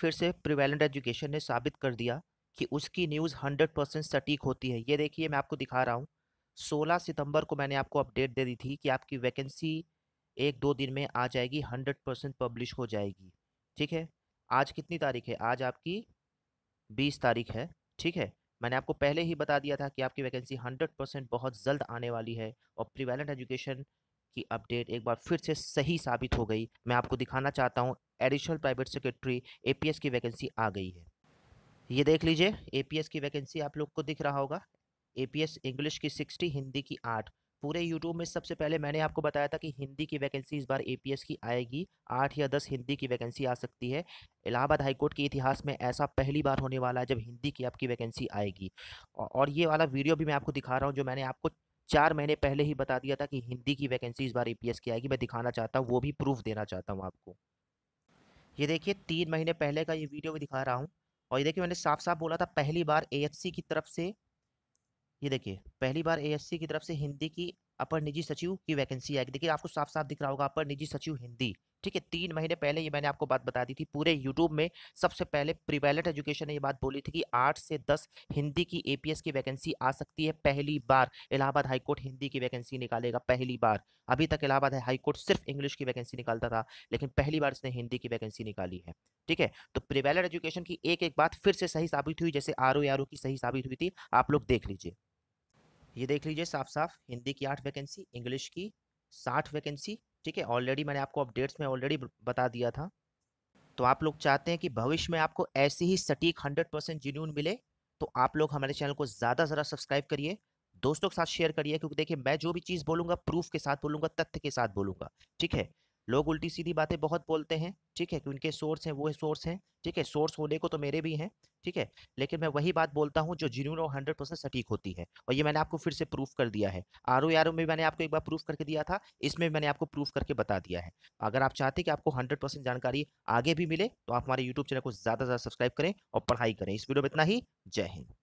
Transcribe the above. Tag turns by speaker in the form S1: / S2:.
S1: फिर से prevalent education ने साबित कर दिया कि उसकी न्यूज़ हंड्रेड परसेंट सटीक होती है ये देखिए मैं आपको दिखा रहा हूँ सोलह सितंबर को मैंने आपको अपडेट दे दी थी कि आपकी वैकेंसी एक दो दिन में आ जाएगी हंड्रेड परसेंट पब्लिश हो जाएगी ठीक है आज कितनी तारीख है आज आपकी बीस तारीख है ठीक है मैंने आपको पहले ही बता दिया था कि आपकी वैकेंसी हंड्रेड परसेंट बहुत जल्द आने वाली है और प्रिवेलेंट एजुकेशन की अपडेट एक बार फिर से सही साबित हो गई मैं आपको दिखाना चाहता हूँ एडिशनल प्राइवेट सेक्रेटरी ए की वैकेंसी आ गई है ये देख लीजिए ए की वैकेंसी आप लोग को दिख रहा होगा ए इंग्लिश की सिक्सटी हिंदी की आठ पूरे यूट्यूब में सबसे पहले मैंने आपको बताया था कि हिंदी की वैकेंसी इस बार ए की आएगी आठ या दस हिंदी की वैकेंसी आ सकती है इलाहाबाद हाईकोर्ट के इतिहास में ऐसा पहली बार होने वाला है जब हिंदी की आपकी वैकेंसी आएगी और ये वाला वीडियो भी मैं आपको दिखा रहा हूँ जो मैंने आपको चार महीने पहले ही बता दिया था कि हिंदी की वैकेंसी इस बार ईपीएस की आएगी मैं दिखाना चाहता हूँ वो भी प्रूफ देना चाहता हूँ आपको ये देखिए तीन महीने पहले का ये वीडियो भी दिखा रहा हूँ और ये देखिए मैंने साफ साफ बोला था पहली बार ए की तरफ से ये देखिए पहली बार ए की तरफ से हिंदी की अपर निजी सचिव की वैकेंसी आएगी देखिए आपको साफ साफ दिख रहा होगा अपर निजी सचिव हिंदी ठीक है तीन महीने पहले ये मैंने आपको बात बता दी थी पूरे यूट्यूब में सबसे पहले प्रिवेलेंट एजुकेशन ने ये बात बोली थी कि आठ से दस हिंदी की एपीएस की वैकेंसी आ सकती है पहली बार इलाहाबाद हाईकोर्ट हिंदी की वैकेंसी निकालेगा पहली बार अभी तक इलाहाबाद हाईकोर्ट सिर्फ इंग्लिश की वैकेंसी निकालता था लेकिन पहली बार इसने हिंदी की वैकेंसी निकाली है ठीक है तो प्रिवेलेंट एजुकेशन की एक एक बात फिर से सही साबित हुई जैसे आर ओ आर ओ की सही साबित हुई थी आप लोग देख लीजिए ये देख लीजिए साफ साफ हिंदी की आठ वैकेंसी इंग्लिश की साठ वैकेंसी ठीक है ऑलरेडी मैंने आपको अपडेट्स में ऑलरेडी बता दिया था तो आप लोग चाहते हैं कि भविष्य में आपको ऐसे ही सटीक हंड्रेड परसेंट जिन्यून मिले तो आप लोग हमारे चैनल को ज़्यादा ज़्यादा सब्सक्राइब करिए दोस्तों के साथ शेयर करिए क्योंकि देखिए मैं जो भी चीज़ बोलूँगा प्रूफ के साथ बोलूँगा तथ्य के साथ बोलूँगा ठीक है लोग उल्टी सीधी बातें बहुत बोलते हैं ठीक है कि उनके सोर्स हैं वो सोर्स हैं ठीक है सोर्स होने को तो मेरे भी हैं ठीक है लेकिन मैं वही बात बोलता हूँ जो जीरो और हंड्रेड परसेंट सटीक होती है और ये मैंने आपको फिर से प्रूफ कर दिया है आर ओ आर ओ में मैंने आपको एक बार प्रूफ करके दिया था इसमें मैंने आपको प्रूफ करके बता दिया है अगर आप चाहते कि आपको हंड्रेड परसेंट जानकारी आगे भी मिले तो आप हमारे यूट्यूब चैनल को ज़्यादा से ज़्यादा सब्सक्राइब करें और पढ़ाई करें इस वीडियो में इतना ही जय हिंद